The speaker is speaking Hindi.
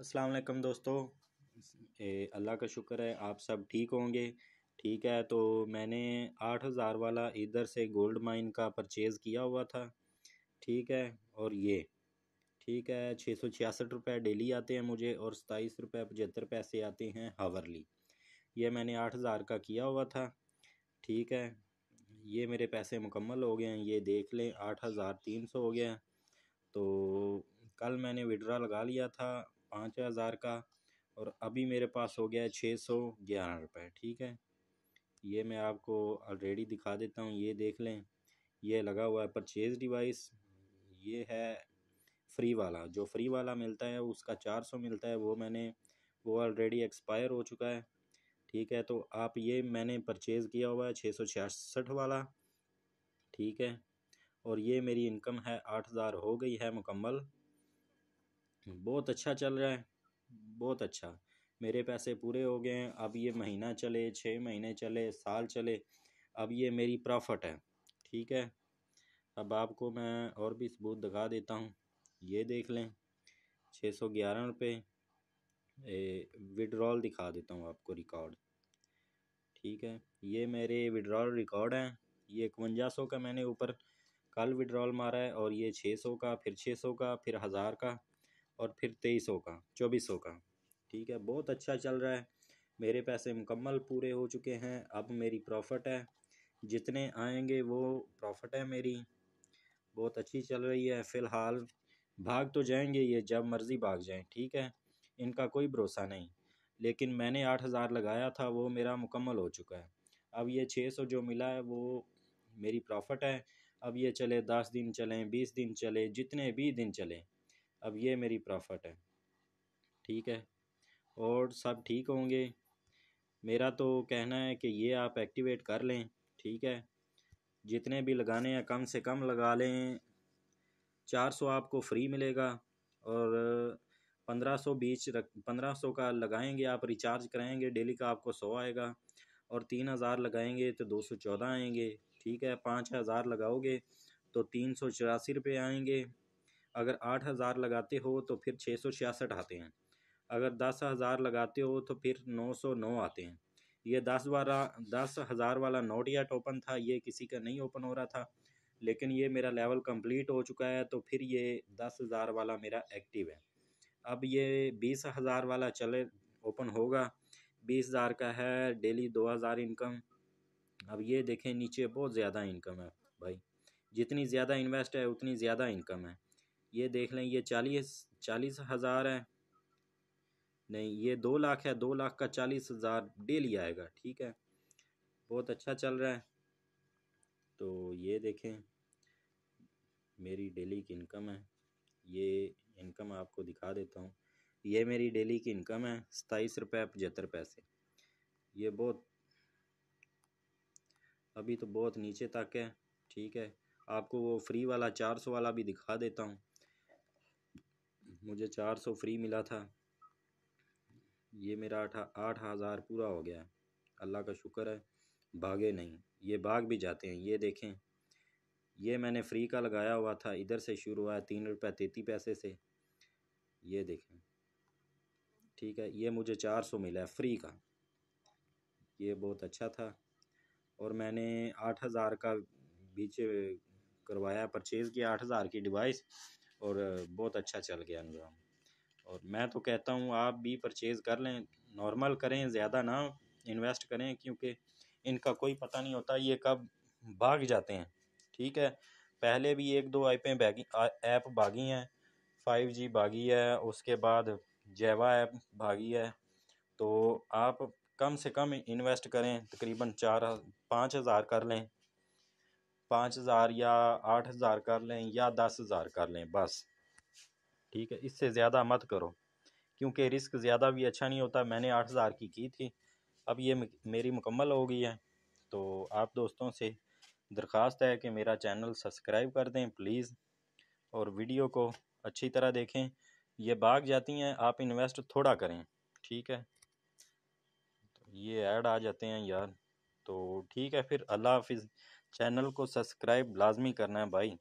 अस्सलाम वालेकुम दोस्तों अल्लाह का शुक्र है आप सब ठीक होंगे ठीक है तो मैंने आठ हज़ार वाला इधर से गोल्ड माइन का परचेज़ किया हुआ था ठीक है और ये ठीक है छः सौ छियासठ रुपये डेली आते हैं मुझे और सताईस रुपये पचहत्तर पैसे आते हैं हावरली ये मैंने आठ हज़ार का किया हुआ था ठीक है ये मेरे पैसे मुकम्मल हो गए हैं ये देख लें आठ हज़ार तीन सौ हो गया तो कल मैंने विड्रा लगा लिया था पाँच हज़ार का और अभी मेरे पास हो गया है छः सौ ग्यारह रुपये ठीक है ये मैं आपको ऑलरेडी दिखा देता हूँ ये देख लें ये लगा हुआ है परचेज़ डिवाइस ये है फ्री वाला जो फ्री वाला मिलता है उसका चार सौ मिलता है वो मैंने वो ऑलरेडी एक्सपायर हो चुका है ठीक है तो आप ये मैंने परचेज़ किया हुआ है छः सौ छियासठ वाला ठीक है और ये मेरी इनकम है आठ हज़ार हो गई है मुकम्मल बहुत अच्छा चल रहा है बहुत अच्छा मेरे पैसे पूरे हो गए हैं अब ये महीना चले छः महीने चले साल चले अब ये मेरी प्रॉफिट है ठीक है अब आपको मैं और भी सबूत दिखा देता हूँ ये देख लें छः सौ ग्यारह रुपये विड्रॉल दिखा देता हूँ आपको रिकॉर्ड ठीक है ये मेरे विड्रॉल रिकॉर्ड हैं ये इकवंजा सौ का मैंने ऊपर कल विड्रॉल मारा है और ये छः सौ का फिर छः सौ का फिर हज़ार का और फिर तेईस सौ का चौबीस सौ का ठीक है बहुत अच्छा चल रहा है मेरे पैसे मुकम्मल पूरे हो चुके हैं अब मेरी प्रॉफिट है जितने आएंगे वो प्रॉफिट है मेरी बहुत अच्छी चल रही है फ़िलहाल भाग तो जाएंगे ये जब मर्ज़ी भाग जाएं ठीक है इनका कोई भरोसा नहीं लेकिन मैंने आठ हज़ार लगाया था वो मेरा मुकम्मल हो चुका है अब ये छः सौ जो मिला है वो मेरी प्रॉफिट है अब ये चले दस दिन चलें बीस दिन चले जितने भी दिन चलें अब ये मेरी प्रॉफिट है ठीक है और सब ठीक होंगे मेरा तो कहना है कि ये आप एक्टिवेट कर लें ठीक है जितने भी लगाने हैं कम से कम लगा लें चार सौ आपको फ्री मिलेगा और पंद्रह सौ बीच रख पंद्रह सौ का लगाएंगे आप रिचार्ज कराएंगे डेली का आपको सौ आएगा और तीन हज़ार लगाएंगे तो दो सौ चौदह आएंगे ठीक है पाँच हज़ार लगाओगे तो तीन सौ चौरासी रुपये आएंगे अगर आठ हज़ार लगाते हो तो फिर छः सौ छियासठ आते हैं अगर दस हज़ार लगाते हो तो फिर नौ सौ नौ आते हैं ये दस बारह दस हज़ार वाला नोट यट ओपन था ये किसी का नहीं ओपन हो रहा था लेकिन ये मेरा लेवल कंप्लीट हो चुका है तो फिर ये दस हज़ार वाला मेरा एक्टिव है अब ये बीस हज़ार वाला चले ओपन होगा बीस हज़ार का है डेली दो हज़ार इनकम अब ये देखें नीचे बहुत ज़्यादा इनकम है भाई जितनी ज़्यादा इन्वेस्ट है उतनी ज़्यादा इनकम है ये देख लें ये चालीस चालीस हज़ार है नहीं ये दो लाख है दो लाख का चालीस हज़ार डेली आएगा ठीक है बहुत अच्छा चल रहा है तो ये देखें मेरी डेली की इनकम है ये इनकम आपको दिखा देता हूँ ये मेरी डेली की इनकम है सताईस रुपये पचहत्तर पैसे ये बहुत अभी तो बहुत नीचे तक है ठीक है आपको वो फ्री वाला चार सौ वाला भी दिखा देता हूँ मुझे चार सौ फ्री मिला था ये मेरा आठ आठ हज़ार पूरा हो गया अल्लाह का शुक्र है भागे नहीं ये भाग भी जाते हैं ये देखें ये मैंने फ्री का लगाया हुआ था इधर से शुरू हुआ है तीन रुपये तेती पैसे से ये देखें ठीक है ये मुझे चार सौ मिला है फ्री का ये बहुत अच्छा था और मैंने आठ हज़ार का बीच करवाया परचेज़ किया आठ हज़ार की डिवाइस और बहुत अच्छा चल गया निज़ाम और मैं तो कहता हूँ आप भी परचेज़ कर लें नॉर्मल करें ज़्यादा ना इन्वेस्ट करें क्योंकि इनका कोई पता नहीं होता ये कब भाग जाते हैं ठीक है पहले भी एक दो ऐपें बैगी ऐप भागी हैं फाइव जी भागी है उसके बाद जैवा ऐप भागी है तो आप कम से कम इन्वेस्ट करें तकरीबन चार पाँच हज़ार कर लें पाँच हज़ार या आठ हज़ार कर लें या दस हज़ार कर लें बस ठीक है इससे ज़्यादा मत करो क्योंकि रिस्क ज़्यादा भी अच्छा नहीं होता मैंने आठ हज़ार की की थी अब ये मेरी मुकम्मल हो गई है तो आप दोस्तों से दरख्वास्त है कि मेरा चैनल सब्सक्राइब कर दें प्लीज़ और वीडियो को अच्छी तरह देखें ये भाग जाती हैं आप इन्वेस्ट थोड़ा करें ठीक है तो ये ऐड आ जाते हैं यार तो ठीक है फिर अल्लाह हाफिज़ चैनल को सब्सक्राइब लाजमी करना है भाई